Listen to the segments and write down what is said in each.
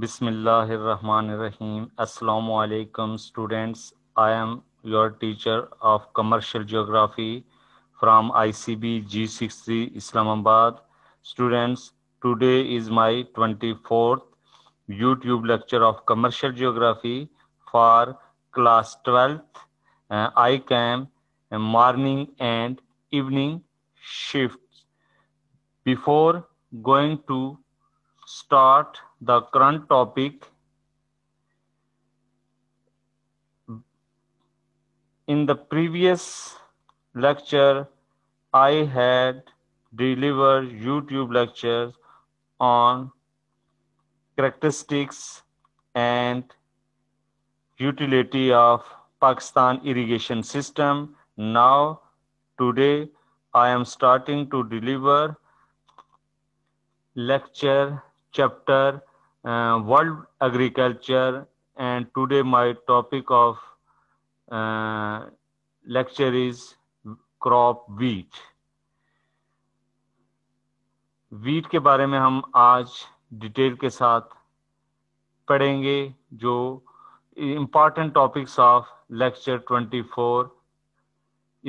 Bismillahirrahmanirrahim. Assalamu alaikum students. I am your teacher of commercial geography from ICB G63 Islamabad. Students, today is my 24th YouTube lecture of commercial geography for class 12th. Uh, I came morning and evening shifts. Before going to start the current topic in the previous lecture, I had delivered YouTube lectures on characteristics and utility of Pakistan irrigation system. Now, today, I am starting to deliver lecture chapter uh, world agriculture and today my topic of uh, lecture is crop wheat wheat के बारे में हम आज detail के साथ पढ़ेंगे जो important topics of lecture 24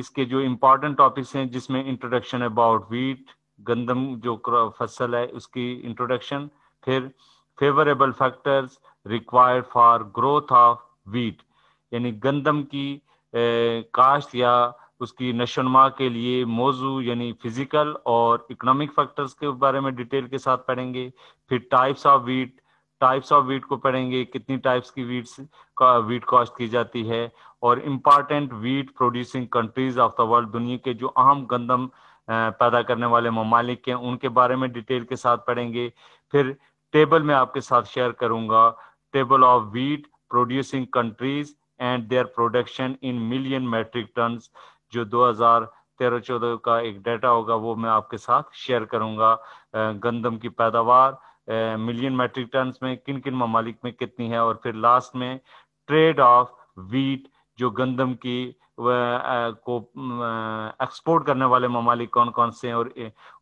इसके जो इम्पॉर्टेंट टॉपिक्स हैं जिसमें इंट्रोडक्शन अबाउट वीट गंदम जो फसल है उसकी इंट्रोडक्शन फिर favourable factors required for growth of wheat यानी गंदम की काश्त या उसकी नशोनमा के लिए मौजू यानी फिजिकल और इकोनॉमिक फैक्टर्स के बारे में डिटेल के साथ पढ़ेंगे फिर types of wheat types of wheat को पढ़ेंगे कितनी टाइप्स की वीट्स का वीट कास्ट की जाती है और important wheat producing countries of the world दुनिया के जो अहम गंदम पैदा करने वाले ममालिक हैं उनके बारे में डिटेल के साथ पढ़ेंगे फिर टेबल मैं आपके साथ शेयर करूंगा table of wheat producing countries and their production in million metric ton जो 2013-14 का एक डाटा होगा वो मैं आपके साथ शेयर करूंगा गंदम की पैदावार मिलियन मेट्रिक टन में किन किन ममालिक में कितनी है और फिर लास्ट में ट्रेड ऑफ वीट जो गंदम की को एक्सपोर्ट करने वाले ममालिक कौन कौन से हैं और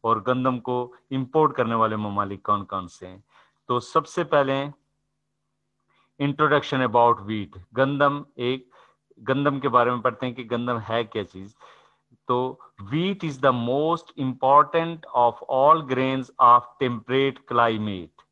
और गंदम को इंपोर्ट करने वाले ममालिक कौन कौन से हैं तो सबसे पहले इंट्रोडक्शन अबाउट वीट गंदम एक गंदम के बारे में पढ़ते हैं कि गंदम है क्या चीज तो wheat is the most important of all grain of temperate climate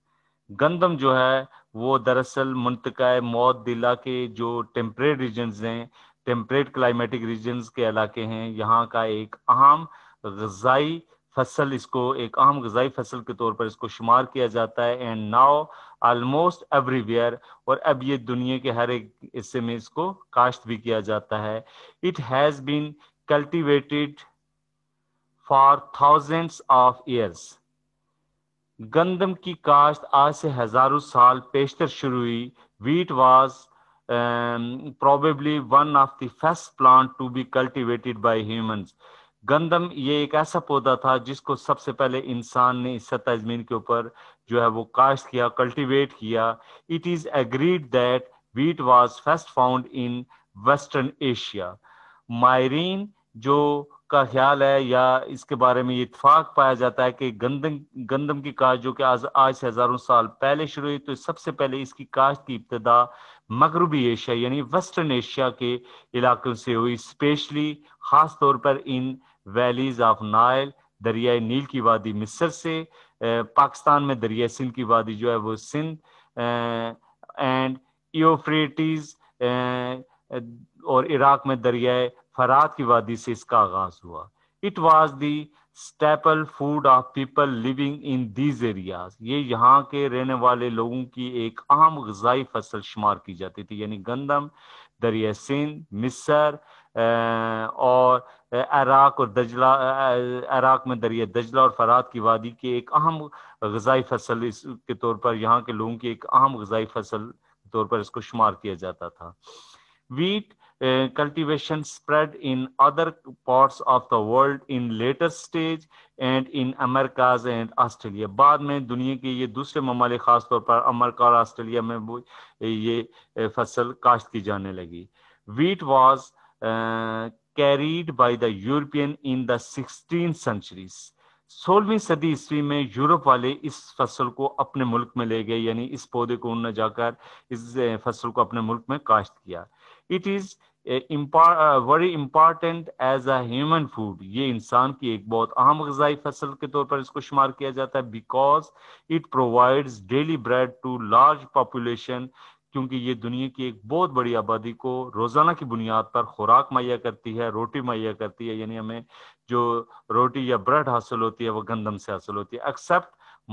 गंदम जो है वो दरअसल मुंतका मौत दिला के जो टेम्परेट रीजन हैं टेम्परेट क्लाइमेटिक रीजन के इलाके हैं यहाँ का एक अहम गजाई फसल इसको एक आम गजाई फसल के तौर पर इसको शुमार किया जाता है एंड नाउ आलमोस्ट एवरीवेयर और अब ये दुनिया के हर एक हिस्से में इसको काश्त भी किया जाता है it has been cultivated for thousands of years गंदम की काश्त आज से हजारों साल पेशतर शुरू हुई wheat was probably one of the first plant to be cultivated by humans गंदम ये एक ऐसा पौधा था जिसको सबसे पहले इंसान ने इस सतह जमीन के ऊपर जो है वो काश्त किया कल्टीवेट किया it is agreed that wheat was first found in western Asia मायरीन जो का ख्याल है या इसके बारे में इतफाक पाया जाता है कि गंदम गंदम की काश जो कि आज आज से हज़ारों साल पहले शुरू हुई तो सबसे पहले इसकी काश्त की इब्तदा मगरबी एशिया यानी वेस्टर्न एशिया के इलाकों से हुई स्पेशली ख़ास तौर पर इन वैलीज ऑफ नायल दरियाए नील की वादी मिस्र से पाकिस्तान में दरिया सिंध की वादी जो है वो सिंध एंड योफ्रेटिस और इराक में दरियाए फरात की वादी से इसका आगाज हुआ it was the staple food of people living in these areas ये यहाँ के रहने वाले लोगों की एक अहम गजाई फसल शुमार की जाती थी यानी गंदम दरिया सिंध मिसर और अराक और दजला अराक में दरिया दजला और फरात की वादी की एक अहम गजाई फसल इस के तौर पर यहाँ के लोगों की एक अहम गजाई फसल के तौर पर इसको शुमार किया जाता था wheat cultivation cultivation spread in other parts of the world in later stage and in Americas and Australia बाद में दुनिया के ये दूसरे ममालिक खासतौर पर अमेरिका और ऑस्ट्रेलिया में वो ये फसल काश्त की जाने लगी wheat was carried by the European in in the 16th सोलहवीं सदी ईस्वी में यूरोप वाले इस फसल को अपने मुल्क में ले गए यानी इस पौधे को उन्होंने जाकर इस फसल को अपने मुल्क में काश्त किया it is very important as a human food ये इंसान की एक बहुत अहम गजाई फसल के तौर पर इसको शुमार किया जाता है because it provides daily bread to large population क्योंकि ये दुनिया की एक बहुत बड़ी आबादी को रोजाना की बुनियाद पर खुराक मुहैया करती है रोटी मुहैया करती है यानी हमें जो रोटी या ब्रेड हासिल होती है वो गंदम से हासिल होती है except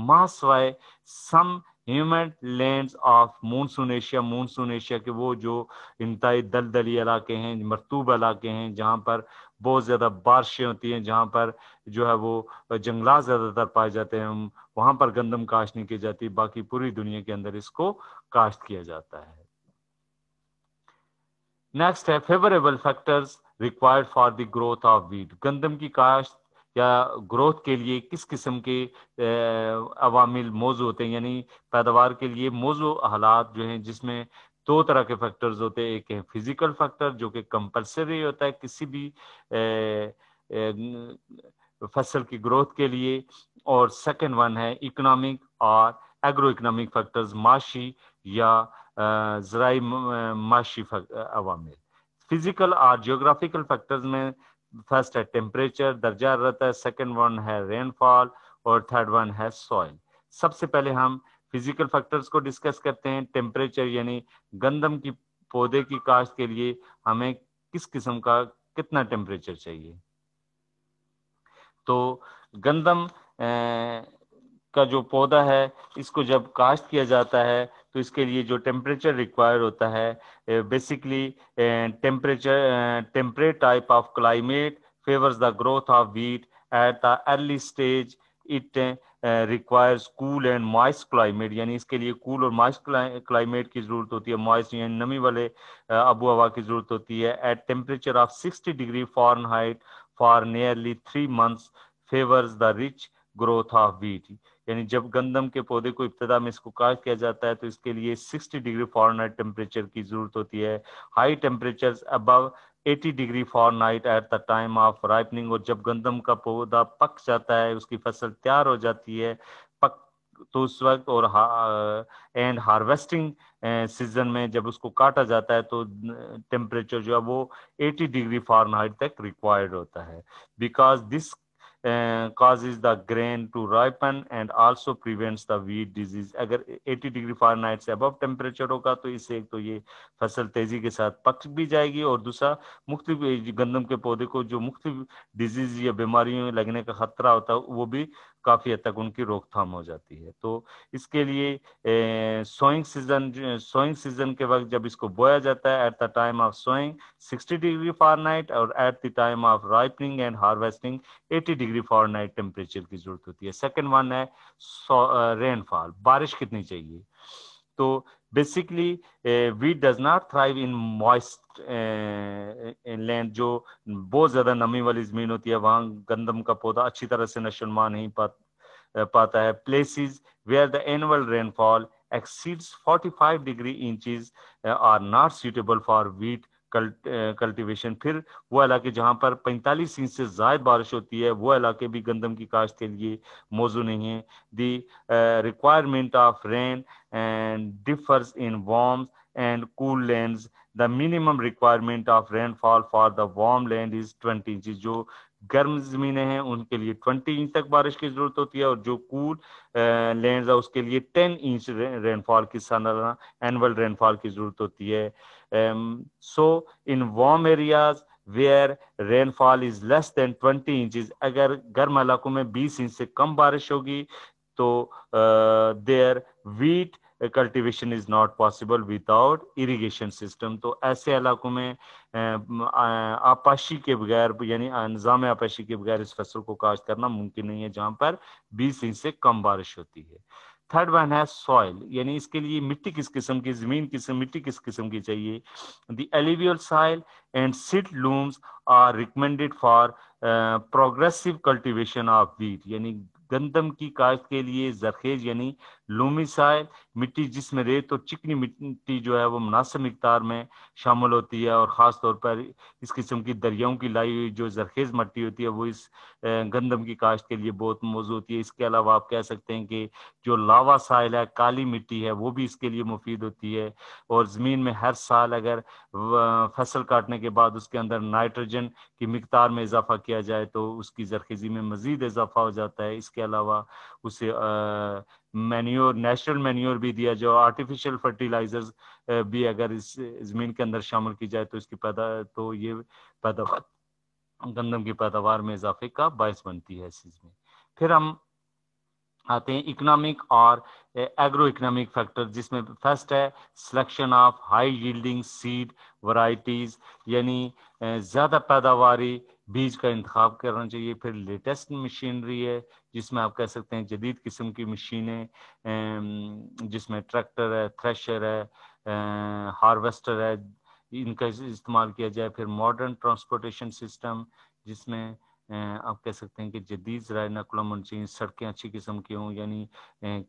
why some humid land of monsoon Asia monsoon Asia के वो जो इंतई दलदली इलाके हैं मरतूब इलाके हैं जहाँ पर बहुत ज़्यादा बारिशें होती हैं जहाँ पर जो है वो जंगलात ज़्यादातर पाए जाते हैं वहाँ पर गंदम काश्त नहीं की जाती बाकी पूरी दुनिया के अंदर इसको काश्त किया जाता है नेक्स्ट है favourable factors required for the growth of wheat गंदम की काश्त या ग्रोथ के लिए किस किस्म के अवामिल मौजू होते हैं यानी पैदावार के लिए मौजू हालात जो हैं जिसमें दो तरह के फैक्टर्स होते हैं एक है फिजिकल फैक्टर जो कि कंपलसरी होता है किसी भी ए, ए, फसल की ग्रोथ के लिए और सेकेंड वन है इकोनॉमिक और एग्रो इकोनॉमिक फैक्टर्स माशी या जराई माशी अवामिल फिजिकल और जियोग्राफिकल फैक्टर्स में फर्स्ट है टेम्परेचर दर्जा रहता है सेकेंड वन है रेनफॉल और थर्ड वन है सॉइल सबसे पहले हम फिजिकल फैक्टर्स को डिस्कस करते हैं टेम्परेचर यानी गंदम की पौधे की काश्त के लिए हमें किस किस्म का कितना टेम्परेचर चाहिए तो गंदम का जो पौधा है इसको जब काश्त किया जाता है तो इसके लिए जो टेम्परेचर रिक्वायर होता है basically temperature temperate type of climate favours the growth of wheat at the early stage it requires cool and moist climate यानी इसके लिए कूल cool और मॉइस्ट क्लाइमेट की ज़रूरत होती है मॉइस यानी नमी वाले आबो हवा की ज़रूरत होती है at temperature of sixty degree Fahrenheit for nearly three months favours the rich growth of wheat यानी जब गंदम के पौधे को इब्तदा में इसको काट किया जाता है तो इसके लिए 60 डिग्री फॉरनाइट टेम्परेचर की जरूरत होती है high temperature above 80 degree Fahrenheit at the time of ripening और जब गंदम का पौधा पक जाता है उसकी फसल तैयार हो जाती है पक तो उस वक्त और एंड हार्वेस्टिंग सीजन में जब उसको काटा जाता है तो टेम्परेचर जो है वो 80 डिग्री नाइट तक रिक्वायर्ड होता है because this uh, causes the grain to ripen and also prevents the wheat disease अगर 80 डिग्री फारेनहाइट से अबव टेम्परेचर होगा तो इससे एक तो ये फसल तेजी के साथ पक भी जाएगी और दूसरा मुख्त गंदम के पौधे को जो मुख्त डिजीज या बीमारियों लगने का खतरा होता है वो भी काफ़ी हद तक उनकी रोकथाम हो जाती है तो इसके लिए सोइंग सीजन सोइंग सीजन के वक्त जब इसको बोया जाता है at the time of sowing 60 degree fahrenheit और at the time of ripening and harvesting 80 degree fahrenheit temperature की जरूरत होती है सेकेंड वन है रेनफॉल बारिश कितनी चाहिए तो basically wheat does not thrive in moist uh, in land jo bahut zyada nami wali zameen hoti hai wahan gandam ka poda achhi tarah se nashwanma nahi paata places where the annual rainfall exceeds 45 degree inches uh, are not suitable for wheat cultivation फिर वो इलाके जहाँ पर 45 inch से ज़ायद बारिश होती है वो इलाके भी गंदम की काश्त के लिए मौजू नहीं है the requirement of rain and differs in warm and cool land the minimum requirement of rainfall for the warm land is twenty inch जो गर्म ज़मीनें हैं उनके लिए ट्वेंटी इंच तक बारिश की ज़रूरत होती है और जो कूल लैंड है उसके लिए टेन इंच रेनफॉल की सालाना एनअल रेनफॉल की ज़रूरत होती है Um, so in warm areas where rainfall is less than 20 inches, agar garm इलाकों mein 20 se kam barish hogi to uh, there wheat cultivation is not possible without irrigation system तो ऐसे इलाकों में um, आपाशी के बगैर यानी निज़ाम आपाशी के बगैर इस फसल को काश्त करना मुमकिन नहीं है जहाँ पर बीस इंच से कम बारिश होती है थर्ड वन है सॉइल यानी इसके लिए मिट्टी किस किस्म की जमीन किस मिट्टी किस किस्म की चाहिए the alluvial soil and silt loams are recommended for progressive cultivation of wheat यानी गंदम की काश्त के लिए जरखेज यानी लूमी साइल मिट्टी जिसमें रेत और चिकनी मिट्टी जो है वो मुनासिब मकदार में शामिल होती है और ख़ास तौर पर इस किस्म की दरियाओं की लाई हुई जो जरखेज़ मिट्टी होती है वो इस गंदम की काश्त के लिए बहुत मौजूद होती है इसके अलावा आप कह सकते हैं कि जो लावा साइल है काली मिट्टी है वो भी इसके लिए मुफीद होती है और ज़मीन में हर साल अगर फसल काटने के बाद उसके अंदर नाइट्रोजन की मकदार में इजाफा किया जाए तो उसकी जरखेज़ी में मज़ीद इजाफा हो जाता है इसके अलावा उसे मैन्योर नेचुरल मैन्योर भी दिया जाए आर्टिफिशियल फर्टिलाइजर भी अगर इस ज़मीन के अंदर शामिल की जाए तो इसकी पैदा तो ये पैदावार गंदम की पैदावार में इजाफे का बायस बनती है इस चीज़ में फिर हम आते हैं इकोनॉमिक और एग्रो इकोनॉमिक फैक्टर जिसमें फर्स्ट है selection of high yielding seed varieties यानी ज़्यादा पैदावारी बीज का इंतखब करना चाहिए फिर लेटेस्ट मशीनरी है जिसमें आप कह सकते हैं जदीद किस्म की मशीनें जिसमें ट्रैक्टर है थ्रेशर है हार्वेस्टर है इनका इस्तेमाल किया जाए फिर मॉडर्न ट्रांसपोर्टेशन सिस्टम जिसमें आप कह सकते हैं कि जदीद राय नकल मुंशी सड़कें अच्छी किस्म की हों यानी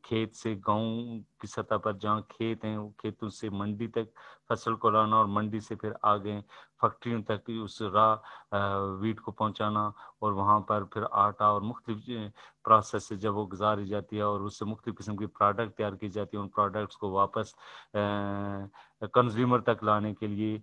खेत से गाँव की सतह पर जहाँ खेत हैं वो खेतों से मंडी तक फसल को लाना और मंडी से फिर आगे फैक्ट्रियों तक उस राह वीट को पहुंचाना और वहाँ पर फिर आटा और मुख्त प्रोसेस से जब वो गुजारी जाती है और उससे मुख्त किस्म की प्रोडक्ट तैयार की जाती है उन प्रोडक्ट्स को वापस कंज्यूमर तक लाने के लिए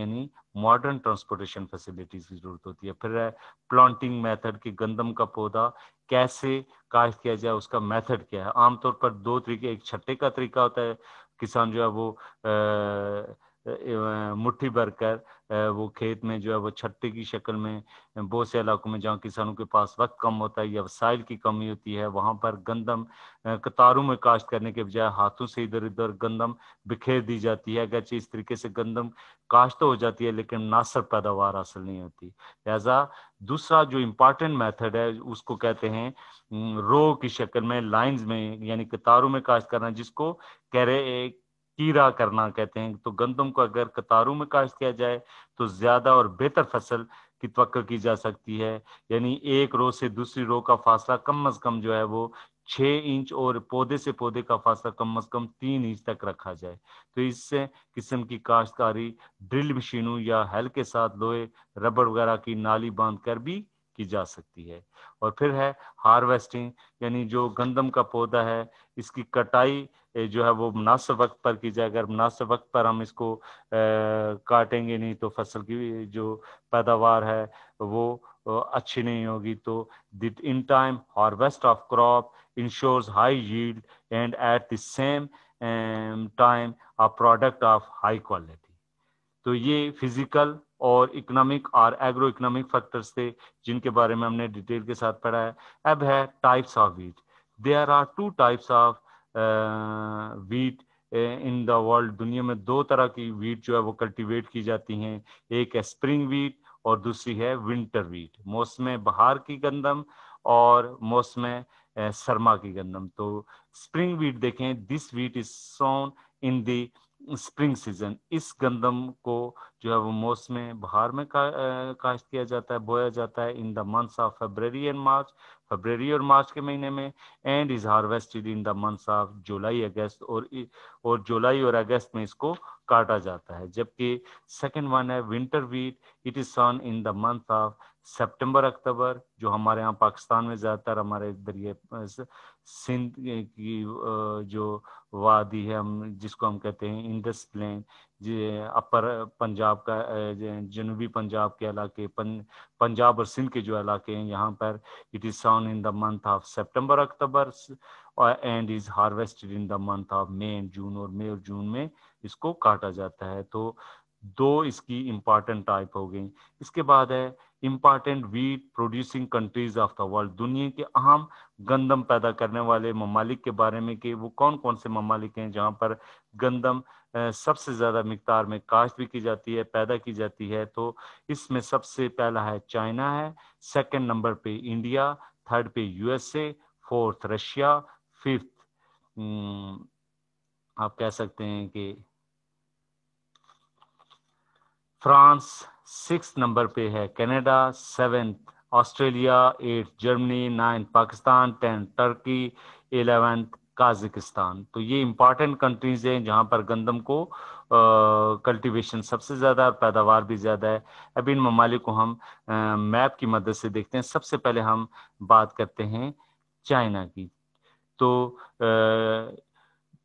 यानी मॉडर्न ट्रांसपोर्टेशन फैसिलिटीज़ की ज़रूरत होती है फिर प्लांटिंग मेथड की गंदम का पौधा कैसे काश्त किया जाए उसका मेथड क्या है आमतौर पर दो तरीके एक छट्टे का तरीका होता है किसान जो है वो आ, मुट्ठी कर वो खेत में जो है वो छट्टे की शक्ल में बहुत से इलाकों में जहाँ किसानों के पास वक्त कम होता है या वसाइल की कमी होती है वहाँ पर गंदम कतारों में काश्त करने के बजाय हाथों से इधर उधर गंदम बिखेर दी जाती है अगरचे इस तरीके से गंदम काश्त तो हो जाती है लेकिन नासर पैदावार हासिल नहीं होती लिहाजा दूसरा जो इम्पॉर्टेंट मैथड है उसको कहते हैं रो की शक्ल में लाइन्स में यानी कतारों में काश्त करना जिसको कह रहे कीरा करना कहते हैं तो गंदम को अगर कतारों में काश्त किया जाए तो ज्यादा और बेहतर फसल की तवक्को की जा सकती है यानी एक रो से दूसरी रो का फासला कम अज कम जो है वो छः इंच और पौधे से पौधे का फासला कम अज कम तीन इंच तक रखा जाए तो इससे किस्म की काश्तकारी ड्रिल मशीनों या हल के साथ लोहे रबड़ वगैरह की नाली बांध कर भी की जा सकती है और फिर है हार्वेस्टिंग यानी जो गंदम का पौधा है इसकी कटाई जो है वो मुनासिब वक्त पर की जाए अगर मुनासिब वक्त पर हम इसको काटेंगे नहीं तो फसल की जो पैदावार है वो अच्छी नहीं होगी तो that in time harvest of crop ensures high yield and at the same time a product of high quality तो ये फिजिकल और इकोनॉमिक और एग्रो इकोनॉमिक फैक्टर्स थे जिनके बारे में हमने डिटेल के साथ पढ़ा है अब है types of wheat there are two types of wheat in the world दुनिया में दो तरह की वीट जो है वो कल्टीवेट की जाती हैं एक है स्प्रिंग वीट और दूसरी है विंटर वीट मौसम बहार की गंदम और मौसम सरमा की गंदम तो स्प्रिंग वीट देखें this wheat is sown in the spring season इस गंदम को जो है वो मौसम बहार में का, काश्त किया जाता है बोया जाता है in the months of February and March फरवरी और मार्च के महीने में and is harvested in the months of July August और और जुलाई और अगस्त में इसको काटा जाता है जबकि सेकंड वन है winter wheat it is sown in the month of September October जो हमारे यहाँ पाकिस्तान में ज़्यादातर हमारे दरिए सिंध की जो वादी है हम जिसको हम कहते हैं इंडस प्लेन अपर पंजाब का जनूबी पंजाब के इलाके पंजाब और सिंध के जो इलाके हैं यहाँ पर it is sown in the month of September October and is harvested in the month of May and June और मई और जून में इसको काटा जाता है तो दो इसकी इम्पॉर्टेंट टाइप हो गई इसके बाद है important wheat producing countries of the world दुनिया के अहम गंदम पैदा करने वाले ममालिक के बारे में कि वो कौन कौन से ममालिक हैं जहाँ पर गंदम सबसे ज़्यादा मकदार में काश्त भी की जाती है पैदा की जाती है तो इसमें सबसे पहला है चाइना है सेकेंड नंबर पे इंडिया थर्ड पे यूएसए फोर्थ रशिया फिफ्थ आप कह सकते हैं कि फ्रांस सिक्स नंबर पे है Canada seventh Australia eight Germany ninth Pakistan tenth Turkey eleventh Kazakhstan तो ये इंपॉर्टेंट कंट्रीज हैं जहाँ पर गंदम को कल्टीवेशन सबसे ज़्यादा और पैदावार भी ज़्यादा है अब इन ममालिक को हम मैप मैप की मदद से देखते हैं सबसे पहले हम बात करते हैं चाइना की तो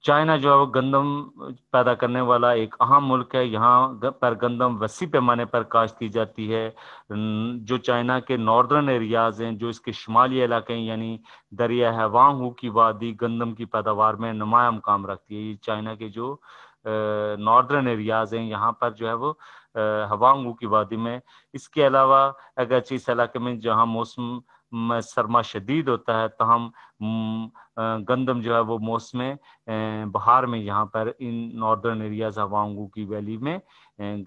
चाइना जो है वो गंदम पैदा करने वाला एक अहम मुल्क है यहाँ पर गंदम वसी पैमाने पर काश्त की जाती है जो चाइना के नॉर्दर्न एरियाज हैं जो इसके शुमाली इलाके हैं यानी दरिया हैवांगू की वादी गंदम की पैदावार में नुमाया मुकाम रखती है ये चाइना के जो नॉर्दर्न एरियाज हैं यहाँ पर जो है वो हवांगू की वादी में इसके अलावा अगर इस इलाके में जहाँ मौसम सरमा शदीद होता है तो हम गंदम जो है वो मौसम बहार में यहाँ पर इन नॉर्दर्न एरियाज हवांगू की वैली में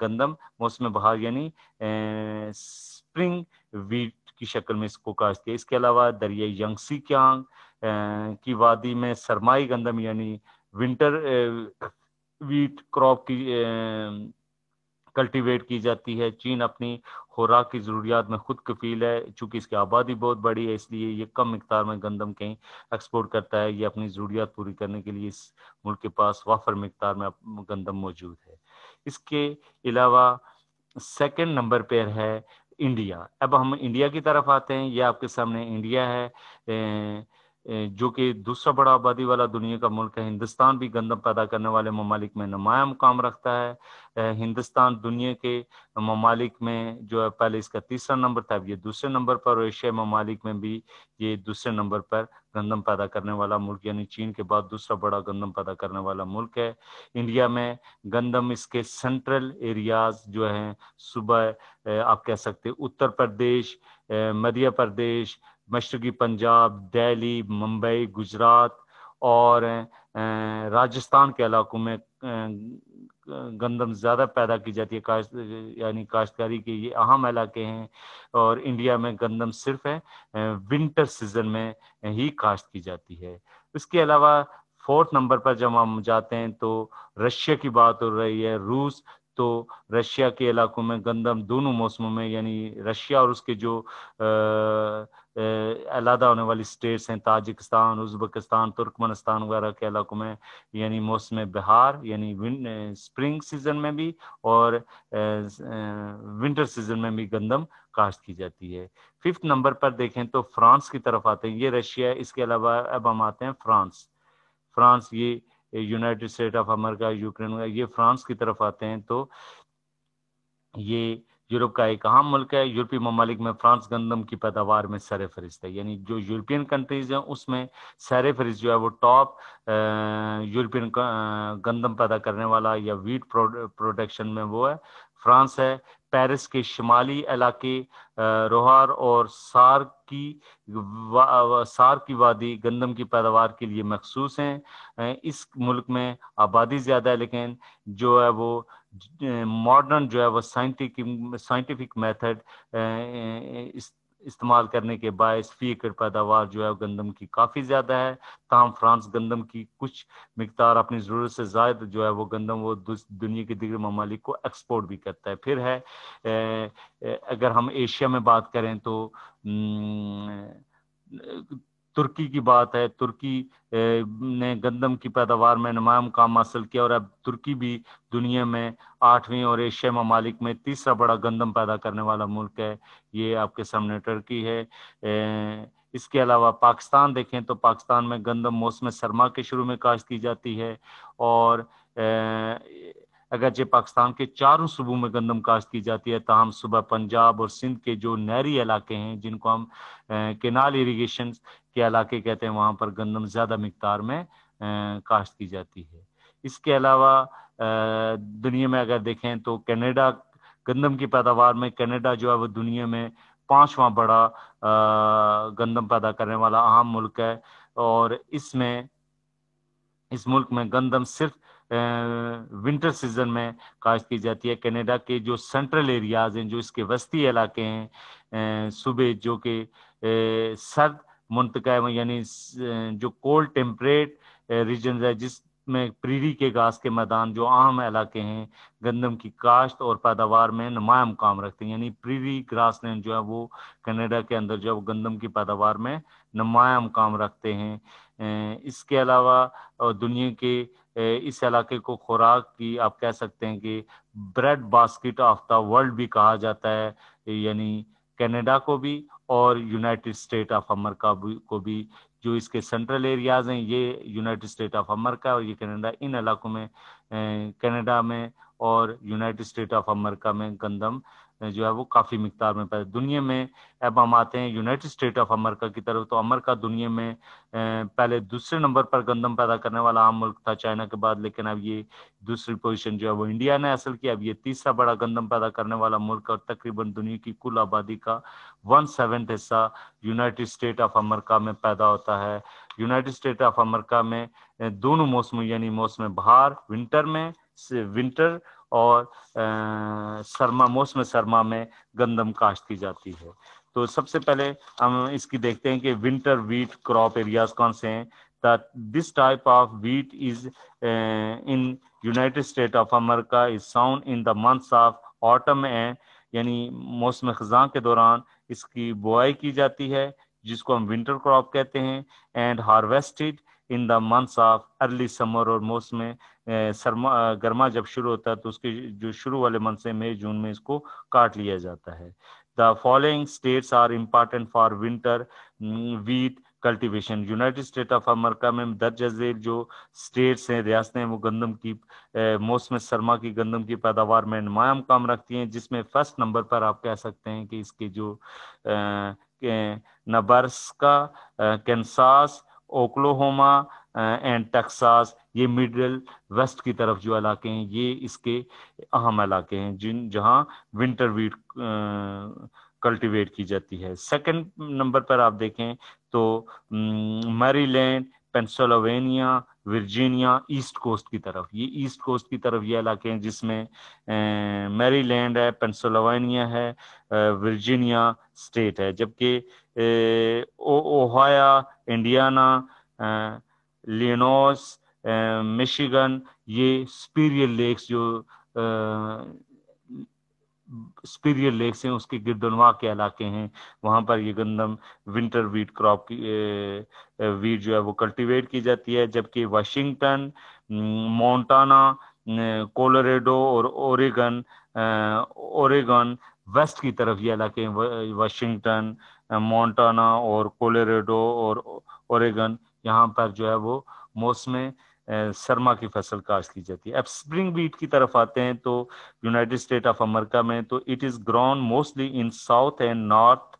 गंदम मौसम बहार यानी स्प्रिंग वीट की शक्ल में इसको काश्ती है इसके अलावा दरिया यंगसी क्यांग की वादी में सरमाई गंदम यानी विंटर वीट क्रॉप की कल्टीवेट की जाती है चीन अपनी खुराक की ज़रूरियात में खुद कफील है चूंकि इसकी आबादी बहुत बड़ी है इसलिए ये कम मकदार में गंदम कहीं एक्सपोर्ट करता है ये अपनी ज़रूरियात पूरी करने के लिए इस मुल्क के पास वाफर मकदार में गंदम मौजूद है इसके अलावा सेकेंड नंबर पर है इंडिया अब हम इंडिया की तरफ आते हैं ये आपके सामने इंडिया है ए, जो कि दूसरा बड़ा आबादी वाला दुनिया का मुल्क है हिंदुस्तान भी गंदम पैदा करने वाले ममालिक में नुमाया मुकाम रखता है हिंदुस्तान दुनिया के ममालिक में जो है पहले इसका तीसरा नंबर था अब ये दूसरे नंबर पर और एशियाई ममालिक में भी ये दूसरे नंबर पर गंदम पैदा करने वाला मुल्क यानी चीन के बाद दूसरा बड़ा गंदम पैदा करने वाला मुल्क है इंडिया में गंदम इसके सेंट्रल एरियाज जो हैं सुबह आप कह सकते उत्तर प्रदेश मध्य प्रदेश मशरक़ी पंजाब दिल्ली मुंबई गुजरात और राजस्थान के इलाकों में गंदम ज़्यादा पैदा की जाती है काश्त यानी काश्तकारी के ये अहम इलाके हैं और इंडिया में गंदम सिर्फ है विंटर सीजन में ही काश्त की जाती है इसके अलावा फोर्थ नंबर पर जब हम जाते हैं तो रशिया की बात हो रही है रूस तो रशिया के इलाकों में गंदम दोनों मौसमों में यानी रशिया और उसके जो आ, अलहदा होने वाली स्टेट्स हैं ताजिकिस्तान उज्बकिस्तान तुर्कमनिस्तान वगैरह के इलाकों में यानी मौसम बिहार यानी स्प्रिंग सीजन में भी और विंटर सीजन में भी गंदम काश्त की जाती है फिफ्थ नंबर पर देखें तो फ्रांस की तरफ आते हैं ये रशिया है इसके अलावा अब हम आते हैं फ्रांस फ्रांस ये United State of America Ukraine ये फ्रांस की तरफ आते हैं तो ये यूरोप का एक अहम मुल्क है यूरोपीय ममालिक में फ्रांस गंदम की पैदावार में सर फहरिस्त है यानी जो यूरोपियन कंट्रीज हैं उसमें सर फहरिस्त जो है वो टॉप यूरोपियन गंदम पैदा करने वाला या वीट प्रोडक्शन में वो है फ्रांस है पेरिस के शिमाली इलाके रोहार और सार की सार की वादी गंदम की पैदावार के लिए मखसूस हैं इस मुल्क में आबादी ज़्यादा है लेकिन जो है वो मॉडर्न जो है वो साइंटिफिक साइंटिफिक मेथड इस्तेमाल करने के बायस फी एकड़ पैदावार जो है गंदम की काफ़ी ज़्यादा है तहम फ्रांस गंदम की कुछ मकदार अपनी ज़रूरत से ज़ायद जो है वो गंदम वो दुनिया के दिगर ममालिक को एक्सपोर्ट भी करता है फिर है ए, ए, अगर हम एशिया में बात करें तो न, तुर्की की बात है तुर्की ने गंदम की पैदावार में नुमाया मुकाम हासिल किया और अब तुर्की भी दुनिया में आठवीं और एशिया ममालिक में तीसरा बड़ा गंदम पैदा करने वाला मुल्क है ये आपके सामने टर्की है इसके अलावा पाकिस्तान देखें तो पाकिस्तान में गंदम मौसम सरमा के शुरू में काश्त की जाती है और अगरचे पाकिस्तान के चारों सूबों में गंदम काश्त की जाती है तहम सुबह पंजाब और सिंध के जो नहरी इलाके हैं जिनको हम केनाल इरीगेशन के इलाके कहते हैं वहाँ पर गंदम ज़्यादा मकदार में काश्त की जाती है इसके अलावा दुनिया में अगर देखें तो कनाडा गंदम की पैदावार में कनाडा जो है वो दुनिया में पांचवा बड़ा गंदम पैदा करने वाला अहम मुल्क है और इसमें इस मुल्क में गंदम सिर्फ विंटर सीजन में काश्त की जाती है कनाडा के जो सेंट्रल एरियाज हैं जो इसके वस्ती इलाके हैं सूबे जो कि सर्द मुंतका है यानी जो कोल्ड टेम्परेट रीजन है जिसमें प्रीरी के घास के मैदान जो आम इलाके हैं गंदम की काश्त और पैदावार में नुमाया मुकाम रखते हैं यानी प्रीरी ग्रास लैंड जो है वो कनाडा के अंदर जो है वो गंदम की पैदावार में नुमाया मुकाम रखते हैं इसके अलावा दुनिया के इस इलाके को खुराक की आप कह सकते हैं कि bread basket of the world भी कहा जाता है यानी कनाडा को भी और यूनाइटेड स्टेट ऑफ अमेरिका को भी जो इसके सेंट्रल एरियाज हैं ये यूनाइटेड स्टेट ऑफ अमेरिका और ये कनाडा इन इलाकों में कनाडा में और यूनाइटेड स्टेट ऑफ अमेरिका में गंदम जो है वो काफ़ी मकदार में पैदा दुनिया में अब हम आते हैं यूनाइटेड स्टेट ऑफ अमेरिका की तरफ तो अमेरिका दुनिया में पहले दूसरे नंबर पर गंदम पैदा करने वाला आम मुल्क था चाइना के बाद लेकिन अब ये दूसरी पोजीशन जो है वो इंडिया ने हासिल किया अब ये तीसरा बड़ा गंदम पैदा करने वाला मुल्क और तकरीबन दुनिया की कुल आबादी का वन सेवन हिस्सा यूनाइटेड स्टेट ऑफ अमेरिका में पैदा होता है यूनाइटेड स्टेट ऑफ अमेरिका में दोनों मौसम यानी मौसम बहार विंटर में विंटर और सरमा मौसम सरमा में गंदम काश्त की जाती है तो सबसे पहले हम इसकी देखते हैं कि विंटर वीट क्रॉप एरियाज कौन से हैं that this type of wheat is in United State of America is sound in the months of autumn and यानी मौसम खजा के दौरान इसकी बुआई की जाती है जिसको हम विंटर क्रॉप कहते हैं and harvested in the months of early summer और मौसम सरमा गर्मा जब शुरू होता है तो उसके जो शुरू वाले मंथ है मई जून में इसको काट लिया जाता है the following states are important for winter wheat cultivation United State of America में दर्ज झेल जो स्टेट्स हैं रियासतें हैं वो गंदम की मौसम सरमा की गंदम की पैदावार में नुमाया मुकाम रखती हैं जिसमें फर्स्ट नंबर पर आप कह सकते हैं कि इसके जो Nebraska Kansas Oklahoma and Texas ये मिडल वेस्ट की तरफ जो इलाके हैं ये इसके अहम इलाके हैं जिन जहाँ विंटर वीट कल्टीवेट की जाती है सेकंड नंबर पर आप देखें तो Maryland Pennsylvania Virginia east coast की तरफ ये ईस्ट कोस्ट की तरफ ये इलाके हैं जिसमें मैरीलैंड है पेंसिल्वेनिया है वर्जीनिया स्टेट है जबकि ओहाया इंडियाना लिनोस मिशिगन ये स्पीरियल लेक्स जो स्पीरियल लेक्स हैं उसके गिरदनवा के इलाके हैं वहाँ पर ये गंदम विंटर वीट क्रॉप की वीट जो है वो कल्टीवेट की जाती है जबकि वाशिंगटन मोंटाना कोलोरेडो और ओरेगन ओरेगन वेस्ट की तरफ ये इलाके हैं वाशिंगटन मोन्टाना और कोलेरेडो और ओरेगन यहाँ पर जो है वो मौसम सरमा की फसल काश्त की जाती है अब स्प्रिंग बीट की तरफ आते हैं तो यूनाइटेड स्टेट ऑफ अमेरिका में तो it is grown mostly in south and north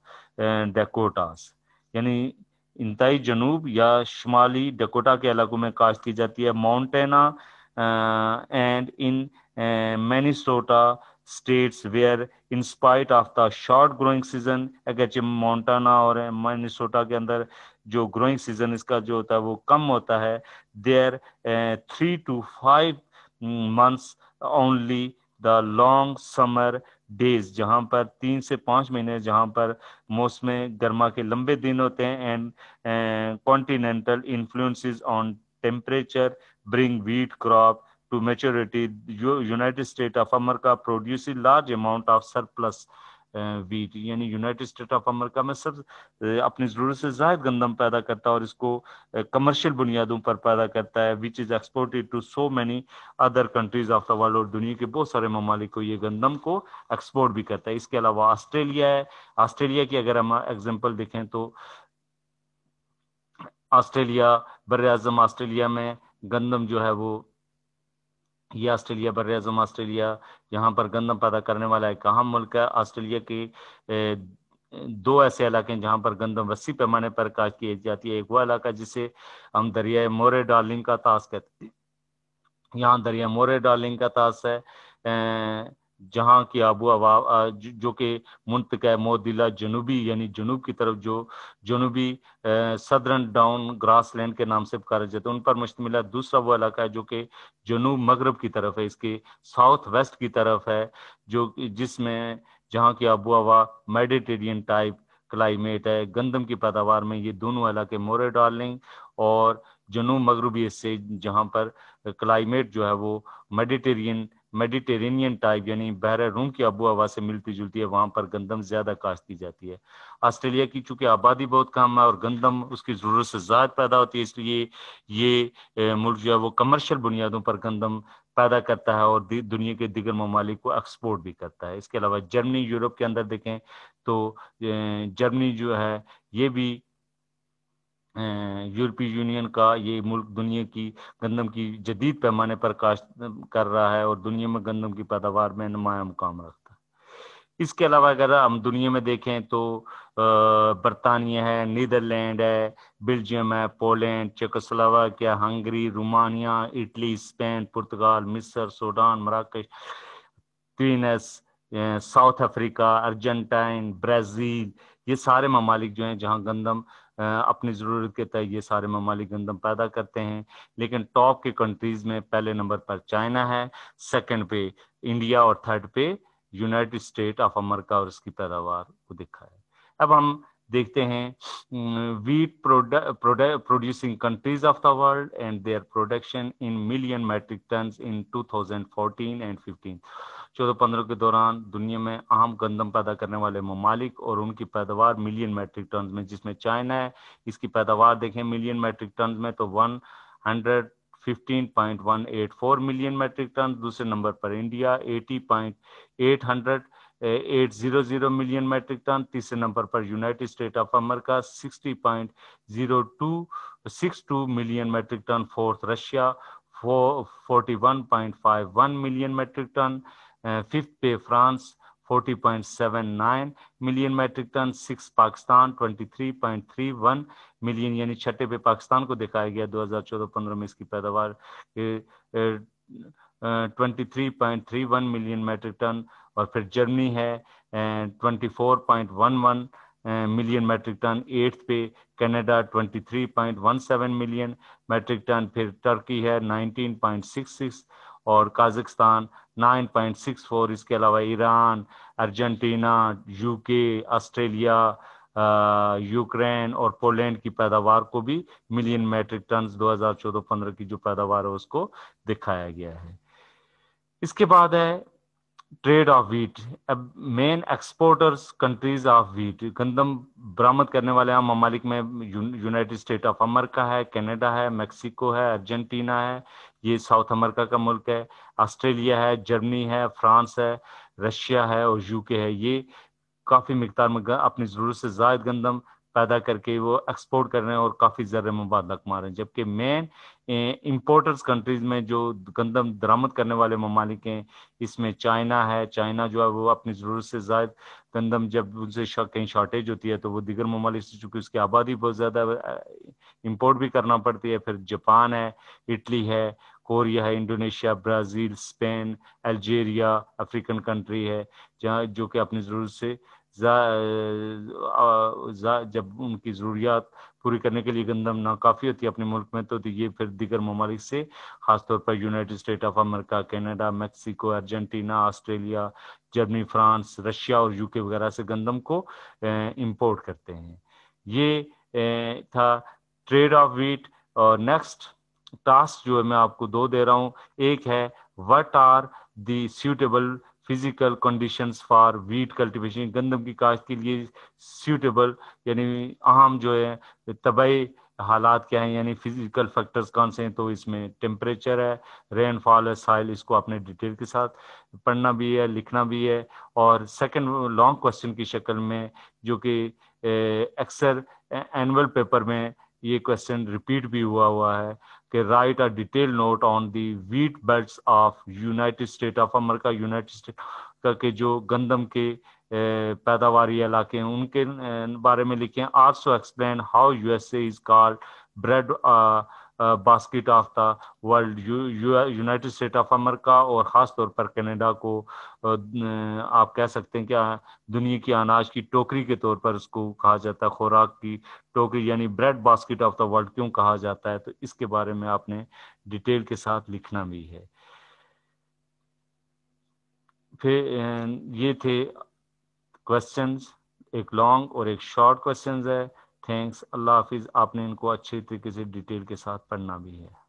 Dakotas यानी इंतई जनूब या शुमाली डकोटा के इलाकों में काश्त की जाती है Montana and in Minnesota states where in spite of the short growing season अगर मोन्टाना और मिनिसोटा के अंदर जो ग्रोइंग season इसका जो होता है वो कम होता है there three two five months only the long summer days जहाँ पर तीन से पाँच महीने जहाँ पर मौसम गर्मा के लंबे दिन होते हैं and continental influences on temperature bring wheat crop to maturity, United state of America produces large amount of surplus wheat uh, यानी यूनाइटेड स्टेट ऑफ अमेरिका में सब uh, अपनी जरूरत से जायद गंदम पैदा करता है और इसको कमर्शियल uh, बुनियादों पर पैदा करता है which is exported to so many other countries of the world और दुनिया के बहुत सारे ममालिक को ये गंदम को एक्सपोर्ट भी करता है इसके अलावा ऑस्ट्रेलिया है ऑस्ट्रेलिया की अगर हम एग्जाम्पल देखें तो ऑस्ट्रेलिया बर आजम ऑस्ट्रेलिया में गंदम जो है वो ये ऑस्ट्रेलिया बर अजम ऑस्ट्रेलिया यहाँ पर गंदम पैदा करने वाला एक अहम मुल्क है ऑस्ट्रेलिया के दो ऐसे इलाके हैं जहाँ पर गंदम वसी पैमाने पर काश की जाती है एक वह इलाका जिसे हम दरिया मोरे डार्लिंग का ताश कहते हैं यहाँ दरिया मोरे डार्लिंग का ताश है जहाँ की आबो हवा जो कि मुंतक है मोदिला जनूबी यानी जनूब की तरफ जो जनूबी सदरन डाउन ग्रास लैंड के नाम से पुकारा जाता है उन पर मुश्तमिल दूसरा वो इलाका है जो कि जनूब मगरब की तरफ है इसके साउथ वेस्ट की तरफ है जो जिसमें जहाँ की आबो हवा मेडिटेरियन टाइप क्लाइमेट है गंदम की पैदावार में ये दोनों इलाके मोरे डार्लिंग और जनूब मगरबी हिस्से जहाँ पर क्लाइमेट जो है वो मेडिटेरियन मेडिटेरेनियन टाइप यानी बहर रूम की आबो हवा से मिलती जुलती है वहाँ पर गंदम ज़्यादा की जाती है ऑस्ट्रेलिया की चूंकि आबादी बहुत कम है और गंदम उसकी ज़रूरत से ज़्यादा पैदा होती है इसलिए ये मुल्क जो है वो कमर्शल बुनियादों पर गंदम पैदा करता है और दुनिया के दिगर ममालिक को एक्सपोर्ट भी करता है इसके अलावा जर्मनी यूरोप के अंदर देखें तो जर्मनी जो है ये भी यूरोपीय यूनियन का ये मुल्क दुनिया की गंदम की जदीद पैमाने पर काश्त कर रहा है और दुनिया में गंदम की पैदावार में नुमाया मुकाम रखता है इसके अलावा अगर हम दुनिया में देखें तो बरतानिया है नीदरलैंड है बेल्जियम है Poland Czechoslovakia Hungary Romania Italy Spain पुर्तगाल मिस्र सूडान मराकश Tunis South Africa Argentine Brazil ये सारे ममालिक जो हैं जहाँ गंदम अपनी ज़रूरत के तहत ये सारे ममालिक गंदम पैदा करते हैं लेकिन टॉप के कंट्रीज़ में पहले नंबर पर चाइना है सेकेंड पे इंडिया और थर्ड पे यूनाइटेड स्टेट ऑफ अमेरिका और इसकी पैदावार को देखा है अब हम देखते हैं wheat producing countries of the world and their production in million metric ton in two and fifteen चौदह पंद्रह के दौरान दुनिया में अहम गंदम पैदा करने वाले ममालिक और उनकी पैदावार मिलियन मैट्रिक टन में जिसमें चाइना है इसकी पैदावार देखें मिलियन मैट्रिक टन में तो one hundred four million metric ton दूसरे नंबर पर India zero million metric ton तीसरे नंबर पर United State of America point zero two six two million metric ton fourth Russia forty one point five one million metric ton fifth पे France 40.79 million metric ton six Pakistan 23.31 million यानी छठे पे पाकिस्तान को दिखाया गया 2014-15 में इसकी पैदावार 23.31 मिलियन मैट्रिक टन और फिर जर्मनी है 24.11 मिलियन मैट्रिक टन एट्थ पे कनाडा 23.17 मिलियन मैट्रिक टन फिर टर्की है 19.66 और सिक्स 9.64 इसके अलावा Iran Argentina UK Australia Ukraine और पोलैंड की पैदावार को भी मिलियन मैट्रिक टन 2014-15 की जो पैदावार है उसको दिखाया गया है इसके बाद है trade of wheat main exporters countries of wheat गंदम बरामद करने वाले आम ममालिक में यूनाइटेड स्टेट ऑफ अमेरिका है कनाडा है मेक्सिको है अर्जेंटीना है ये साउथ अमेरिका का मुल्क है ऑस्ट्रेलिया है जर्मनी है फ्रांस है रशिया है और यूके है ये काफ़ी मकदार में अपनी ज़रूरत से जायद गंदम पैदा करके वो एक्सपोर्ट कर रहे हैं और काफ़ी ज़र मुबादला कमा रहे हैं जबकि मेन इम्पोर्टर्स कंट्रीज़ में जो गंदम दरामद करने वाले ममालिक हैं इसमें चाइना है चाइना जो है वो अपनी ज़रूरत से ज्यादा गंदम जब उनसे शा, कहीं शॉर्टेज होती है तो वो दिगर ममालिक से चूंकि उसकी आबादी बहुत ज़्यादा इम्पोर्ट भी करना पड़ती है फिर जापान है इटली है कोरिया है Indonesia Brazil Spain Algeria African country है जहाँ जो कि अपनी ज़रूरत से जब उनकी ज़रूरियात पूरी करने के लिए गंदम ना काफी होती है अपने मुल्क में तो ये फिर दीगर ममालिक से खासतौर पर United State of America Canada Mexico Argentina Australia Germany France Russia और यूके वगैरह से गंदम को इंपोर्ट करते हैं ये था ट्रेड ऑफ वीट और नेक्स्ट टास्क जो है मैं आपको दो दे रहा हूँ एक है what are suitable physical conditions for wheat cultivation गंदम की काश्त के लिए सूटेबल यानी अहम जो है तबाही हालात क्या हैं यानी फिजिकल फैक्टर्स कौन से हैं तो इसमें टेम्परेचर है रेनफॉल है साइल इसको आपने डिटेल के साथ पढ़ना भी है लिखना भी है और सेकंड लॉन्ग क्वेश्चन की शक्ल में जो कि अक्सर एनुअल पेपर में ये क्वेश्चन रिपीट भी हुआ हुआ है okay, write a detail note on the wheat beds of United State of America United State करके जो गंदम के पैदावार इलाके हैं उनके बारे में लिखें also explain how USA is called bread basket of the world United State of America और ख़ास तौर पर कनाडा को आप कह सकते हैं कि दुनिया की अनाज की टोकरी के तौर पर उसको कहा जाता है खुराक की टोकरी यानी bread basket of the world क्यों कहा जाता है तो इसके बारे में आपने डिटेल के साथ लिखना भी है फिर ये थे क्वेश्चंस एक लॉन्ग और एक शॉर्ट क्वेश्चंस है थैंक्स अल्लाह हाफिज़ आपने इनको अच्छे तरीके से डिटेल के साथ पढ़ना भी है